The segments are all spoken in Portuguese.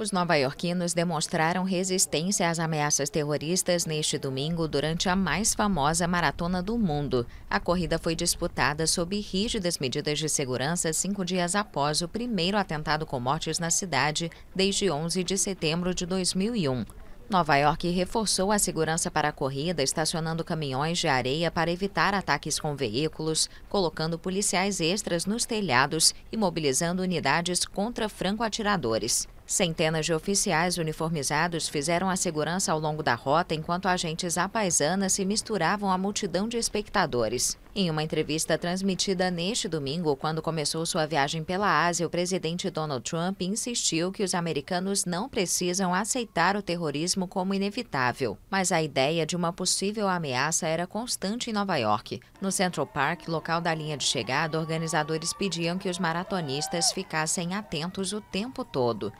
Os nova-iorquinos demonstraram resistência às ameaças terroristas neste domingo durante a mais famosa maratona do mundo. A corrida foi disputada sob rígidas medidas de segurança cinco dias após o primeiro atentado com mortes na cidade desde 11 de setembro de 2001. Nova York reforçou a segurança para a corrida, estacionando caminhões de areia para evitar ataques com veículos, colocando policiais extras nos telhados e mobilizando unidades contra franco-atiradores. Centenas de oficiais uniformizados fizeram a segurança ao longo da rota enquanto agentes apaisanas se misturavam à multidão de espectadores. Em uma entrevista transmitida neste domingo, quando começou sua viagem pela Ásia, o presidente Donald Trump insistiu que os americanos não precisam aceitar o terrorismo como inevitável. Mas a ideia de uma possível ameaça era constante em Nova York. No Central Park, local da linha de chegada, organizadores pediam que os maratonistas ficassem atentos o tempo todo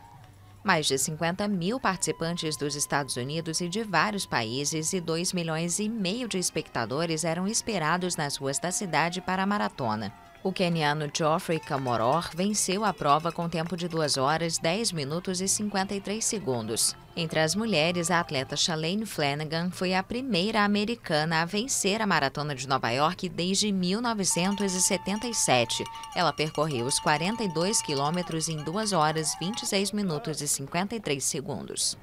mais de 50 mil participantes dos Estados Unidos e de vários países e 2 milhões e meio de espectadores eram esperados nas ruas da cidade para a maratona. O queniano Geoffrey Camoror venceu a prova com tempo de 2 horas 10 minutos e 53 segundos. Entre as mulheres, a atleta Shalane Flanagan foi a primeira americana a vencer a Maratona de Nova York desde 1977. Ela percorreu os 42 quilômetros em 2 horas 26 minutos e 53 segundos.